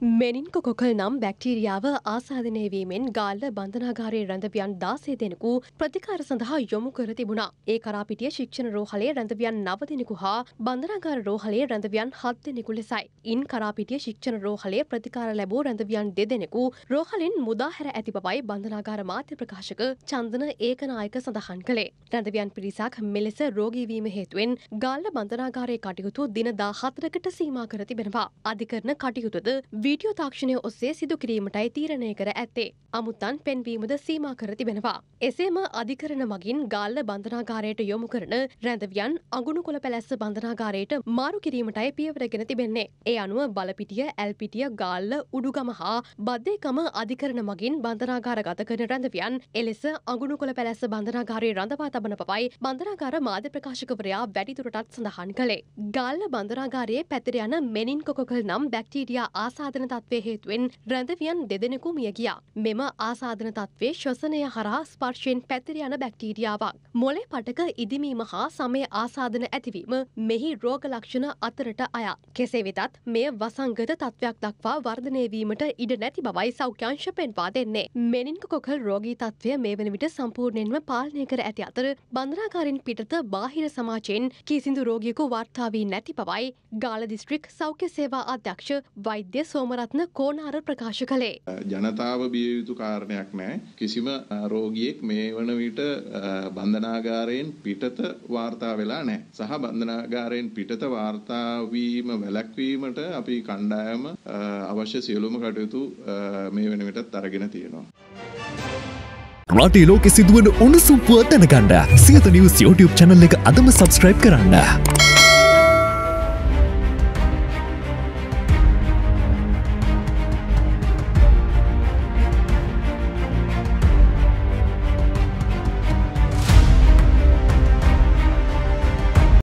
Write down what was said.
මෙනින්කොකොකල් නම් බැක්ටීරියාව ආසාධනය වීමෙන් ගාල්ල බන්ධනාගාරයේ රැඳවියන් දාසේ දෙනෙකු ප්‍රතිකාර සඳහා යොමු කර තිබුණා. ඒ කරාපිටිය ශික්ෂණ රෝහලේ රැඳවියන් නව දෙනෙකු හා බන්ධනාගාර රෝහලේ රැඳවියන් හත් දෙනෙකු ලෙසයි. ඉන් කරාපිටිය ශික්ෂණ රෝහලේ ප්‍රතිකාර ලැබූ රැඳවියන් දෙදෙනෙකු රෝහලෙන් මුදාහැර ඇති බවයි බන්ධනාගාර මාධ්‍ය ප්‍රකාශක චන්දන ඒකනායක සඳහන් කළේ. රැඳවියන් පිරිසක් මෙලෙස රෝගී වීම හේතුවෙන් ගාල්ල බන්ධනාගාරයේ කටයුතු දින 14කට සීමා කර තිබෙනවා. අධිකරණ කටයුතුද වීඩියෝ තාක්ෂණය ඔස්සේ සිදුකිරීමටයි තීරණය කර ඇත්තේ. අමුත්තන් පෙන්වීමද සීමා කර තිබෙනවා. එසේම අධිකරණ මගින් ගාල්ල බන්ධනාගාරයට යොමු කරන රැඳවියන් අගුණු කොළ පැලැස්ස බන්ධනාගාරයට මාරු කිරීමටයි පියවරගෙන තිබෙන්නේ. ඒ අනුව බලපිටිය ඇල්පිටිය ගාල්ල උඩුගම හා බද්දේකම අධිකරණ මගින් බන්ධනාගාර ගත කරන රැඳවියන් එලෙස අගුණු කොළ පැලැස්ස බන්ධනාගාරයේ රඳවා තබන පවයි බන්ධනාගාර මාධ්‍ය ප්‍රකාශකවරයා වැඩිදුරටත් සඳහන් කළේ. ගාල්ල බන්ධනාගාරයේ පැතිර යන මෙනින් කොකල් නම් බැක්ටීරියා ආසාද ආසාධන තත්වය හේතුවෙන් රැඳවියන් දෙදෙනෙකු මිය ගියා. මෙම ආසාධන තත්වේ ශ්වසනය හරහා ස්පර්ශයෙන් පැතිර යන බැක්ටීරියාවක්. මොලේ පටක ඉදිමීම හා සමය ආසාධන ඇතිවීම මෙහි රෝග ලක්ෂණ අතරට අයා. කෙසේ වෙතත් මෙය වසංගත තත්වයක් දක්වා වර්ධනය වීමට ඉඩ නැති බවයි සෞඛ්‍යංශ පෙන්වා දෙන්නේ. මෙනින්ක කොකල් රෝගී තත්ත්වය මේ වන විට සම්පූර්ණයෙන්ම පාලනය කර ඇති අතර බන්ධනාකාරින් පිටත බාහිර සමාජයෙන් කිසිදු රෝගියෙකු වාර්තා වී නැති බවයි ගාල දිස්ත්‍රික් සෞඛ්‍ය සේවා අධ්‍යක්ෂ වෛද්‍ය සෝම සෝමරත්න කෝනාර ප්‍රකාශ කළේ. ජනතාව බිය යුතු කාරණයක් නෑ. කිසිම රෝගියෙක් මේ වන විට බන්ධනාගාරයෙන් පිටත වාර්තා වෙලා නෑ. සහ බන්ධනාගාරයෙන් පිටත වාර්තා වීම වැළැක්වීමට අපි කණ්ඩායම අවශ්‍ය සියලුම කටයුතු මේ වෙන විටත් අරගෙන තියෙනවා. රටේ ලෝකෙ සිදුවන උණුසුම්පුව දැනගන්න සියත නිවස් YouTube channel එක අදම subscribe කරන්න.